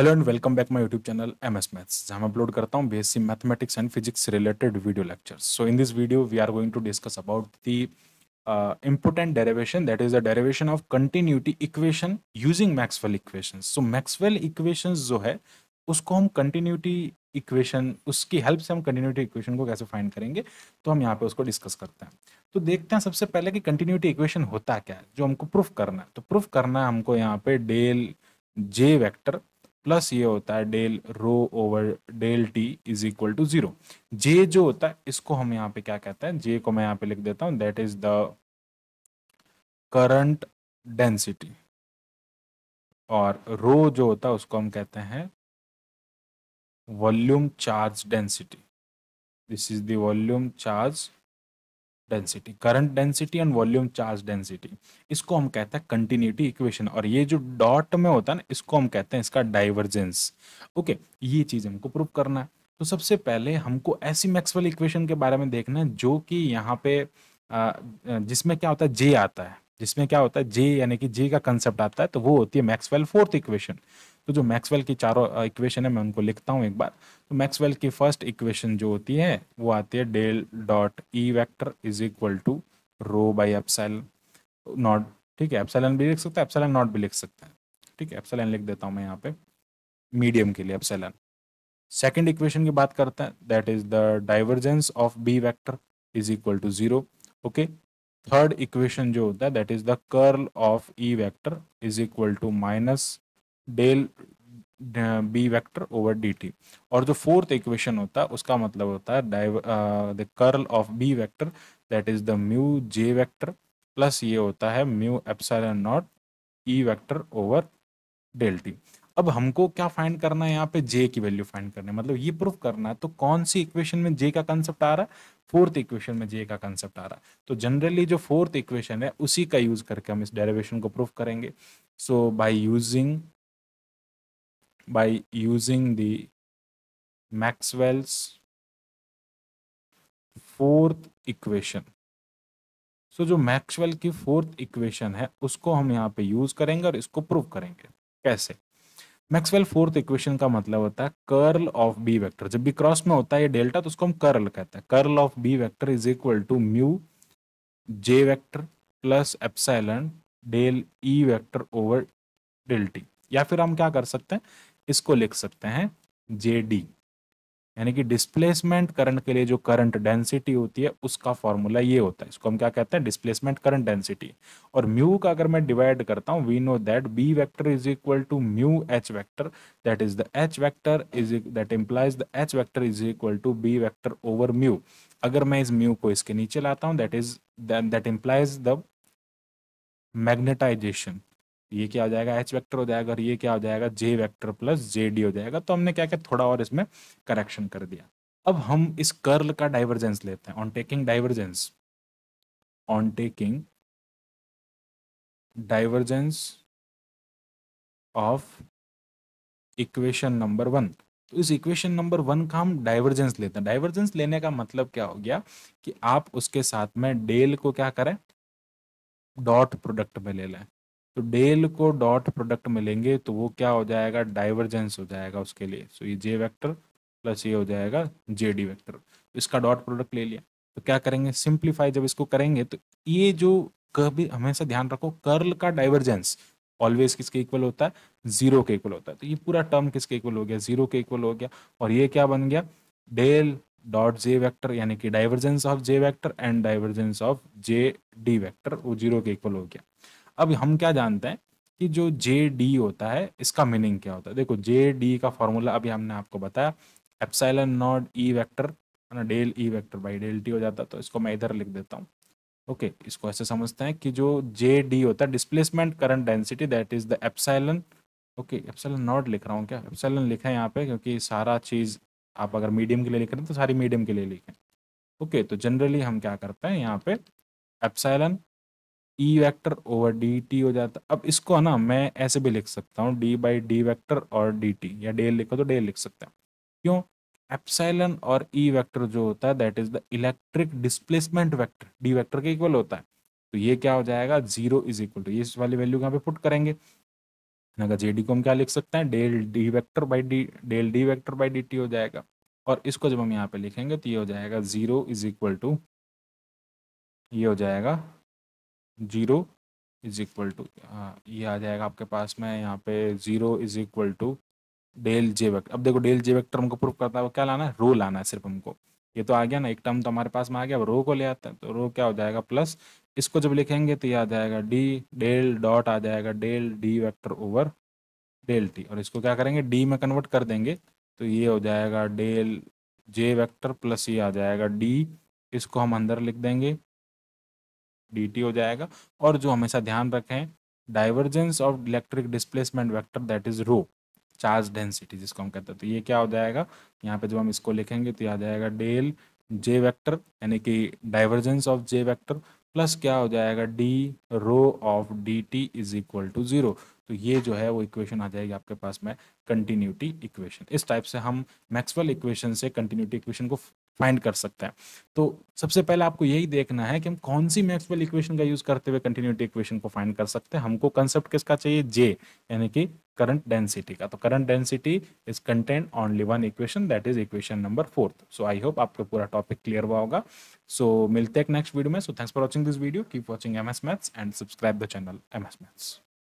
hello and welcome back my YouTube channel M S maths जहाँ मैं upload करता हूँ BSc mathematics and physics related video lectures so in this video we are going to discuss about the important derivation that is the derivation of continuity equation using Maxwell equation so Maxwell equation जो है उसको हम continuity equation उसकी help से हम continuity equation को कैसे find करेंगे तो हम यहाँ पे उसको डिस्कस करते हैं तो देखते हैं सबसे पहले कि कंटिन्यूटी इक्वेशन होता क्या है जो हमको प्रूफ करना है तो प्रूफ करना है हमको यहाँ पे डेल जे वैक्टर प्लस ये होता है del rho over del t is equal to zero J जो होता है इसको हम यहाँ पे क्या कहते हैं जे को मैं यहाँ पे लिख देता हूँ that is the current density और रो जो होता है उसको हम कहते हैं volume charge density this is the volume charge density current density and volume charge density इसको हम कहते हैं कंटिन्यूटी इक्वेशन और ये जो डॉट में होता है ना इसको हम कहते हैं इसका डाइवर्जेंस ओके ये चीज़ हमको प्रूव करना है तो सबसे पहले हमको ऐसी मैक्सवेल इक्वेशन के बारे में देखना है जो कि यहाँ पे जिसमें क्या होता है जे आता है जिसमें क्या होता है जे यानी कि जे का कंसेप्ट आता है तो वो होती है मैक्सवेल फोर्थ इक्वेशन तो जो मैक्सवेल की चारों इक्वेशन है मैं उनको लिखता हूँ एक बार तो मैक्सवेल की फर्स्ट इक्वेशन जो होती है वो आती है del dot E vector is equal to rho by epsilon naught ठीक है एप्सलन भी लिख सकते हैं एप्सलन नॉट भी लिख सकते हैं ठीक है एप्सलन लिख देता हूँ मैं यहाँ पे मीडियम के लिए एप्सलन सेकेंड इक्वेशन की बात करते हैं that is the divergence of B vector is equal to zero okay third equation जो होता है that is the curl of E vector is equal to minus del B vector over d t और जो fourth equation होता है उसका मतलब होता है the curl of B vector that is the mu J vector plus ये होता है mu epsilon naught E vector over del t अब हमको क्या फाइंड करना है यहाँ पे जे की वैल्यू फाइंड करना है मतलब ये प्रूफ करना है तो कौन सी इक्वेशन में जे का कंसेप्ट आ रहा है फोर्थ इक्वेशन में जे का कंसेप्ट आ रहा है तो जनरली जो फोर्थ इक्वेशन है उसी का यूज करके हम इस डेरिवेशन को प्रूफ करेंगे so by using by using the Maxwell's fourth equation so जो मैक्सवेल की फोर्थ इक्वेशन है उसको हम यहाँ पे यूज करेंगे और इसको प्रूव करेंगे कैसे मैक्सवेल फोर्थ इक्वेशन का मतलब होता है कर्ल ऑफ बी वेक्टर जब भी क्रॉस में होता है ये डेल्टा तो उसको हम कर्ल कहते हैं curl of B vector is equal to mu J vector plus epsilon del E vector over del t या फिर हम क्या कर सकते हैं इसको लिख सकते हैं जे डी यानी कि डिस्प्लेसमेंट करंट के लिए जो करंट डेंसिटी होती है उसका फॉर्मूला ये होता है इसको हम क्या कहते हैं डिस्प्लेसमेंट करंट डेंसिटी और म्यू का अगर मैं डिवाइड करता हूँ we know that B vector is equal to mu H vector that is the H vector is that implies the H vector is equal to B vector over mu अगर मैं इस mu को इसके नीचे लाता हूँ that is that implies the magnetization ये क्या हो जाएगा एच वैक्टर हो जाएगा और ये क्या हो जाएगा J vector plus J D हो जाएगा तो हमने क्या क्या थोड़ा और इसमें करेक्शन कर दिया अब हम इस कर्ल का डाइवर्जेंस लेते हैं on taking divergence on taking divergence of equation number one तो इस इक्वेशन नंबर वन का हम डाइवर्जेंस लेते हैं डाइवर्जेंस लेने का मतलब क्या हो गया कि आप उसके साथ में डेल को क्या करें डॉट प्रोडक्ट में ले लें तो डेल को डॉट प्रोडक्ट मिलेंगे तो वो क्या हो जाएगा डाइवर्जेंस हो जाएगा उसके लिए सो ये जे वैक्टर प्लस ये हो जाएगा जे डी वैक्टर तो इसका डॉट प्रोडक्ट ले लिया तो क्या करेंगे सिंप्लीफाई जब इसको करेंगे तो ये जो कभी हमेशा ध्यान रखो कर्ल का डाइवर्जेंस ऑलवेज किसके इक्वल होता है जीरो के इक्वल होता है तो ये पूरा टर्म किसके इक्वल हो गया जीरो के इक्वल हो गया और ये क्या बन गया डेल डॉट जे वैक्टर यानी कि divergence of J vector and divergence of J D vector वो जीरो के इक्वल हो गया अब हम क्या जानते हैं कि जो जे डी होता है इसका मीनिंग क्या होता है देखो जे डी का फॉर्मूला अभी हमने आपको बताया एप्साइलन नॉट ई वैक्टर है ना del E vector by del t हो जाता तो इसको मैं इधर लिख देता हूँ ओके okay, इसको ऐसे समझते हैं कि जो जे डी होता है displacement current density that is the epsilon okay epsilon naught लिख रहा हूँ क्या एप्साइलन लिखा है यहाँ पे क्योंकि सारा चीज़ आप अगर मीडियम के लिए लिख रहे हैं तो सारी मीडियम के लिए लिखें ओके okay, तो जनरली हम क्या करते हैं यहाँ पे epsilon E vector over d t हो जाता अब इसको है ना मैं ऐसे भी लिख सकता हूँ डी बाई डी वैक्टर और डी टी या डेल लिखो तो डेल लिख सकते हैं क्यों एप्साइलन और ई e जो होता है that is the electric displacement vector D vector के इक्वल होता है तो ये क्या हो जाएगा जीरो इज इक्वल टू ये इस वाली वैल्यू यहाँ पे पुट करेंगे अगर जे डी को हम क्या लिख सकते हैं del D vector by d del D vector by d t हो जाएगा और इसको जब हम यहाँ पे लिखेंगे तो ये हो जाएगा जीरो इज इक्वल टू ये हो जाएगा ज़ीरो इज़ इक्वल टू हाँ, ये आ जाएगा आपके पास में यहाँ पे zero is equal to del J vector अब देखो डेल जे वेक्टर हमको प्रूफ करता है वो क्या लाना है रो लाना है सिर्फ हमको ये तो आ गया ना एक टर्म तो हमारे पास में आ गया अब रो को ले आते हैं तो रो क्या हो जाएगा प्लस इसको जब लिखेंगे तो ये आ जाएगा डी डेल डॉट आ जाएगा del D vector over del t और इसको क्या करेंगे डी में कन्वर्ट कर देंगे तो ये हो जाएगा डेल जे वैक्टर प्लस ये आ जाएगा डी इसको हम अंदर लिख देंगे डी हो जाएगा और जो हमेशा ध्यान रखें divergence of electric displacement vector that is rho charge density जिसको हम कहते हैं तो ये क्या हो जाएगा यहाँ पे जब हम इसको लिखेंगे तो यह आ जाएगा डेल जे वेक्टर यानी कि divergence of J vector plus क्या हो जाएगा d rho of d t is equal to zero तो ये जो है वो इक्वेशन आ जाएगी आपके पास में कंटिन्यूटी इक्वेशन इस टाइप से हम मैक्सवेल इक्वेशन से कंटिन्यूटी इक्वेशन को फाइंड कर सकते हैं तो सबसे पहले आपको यही देखना है कि हम कौन सी मैक्सवेल इक्वेशन का यूज करते हुए कंटिन्यूटी इक्वेशन को फाइंड कर सकते हैं हमको कंसेप्ट किसका चाहिए जे यानी कि करंट डेंसिटी का तो current density is content only one equation that is equation number fourth so I hope आपका पूरा टॉपिक क्लियर हुआ होगा सो so, मिलते हैं नेक्स्ट वीडियो में so thanks for watching this video keep watching M S maths and subscribe the channel M S maths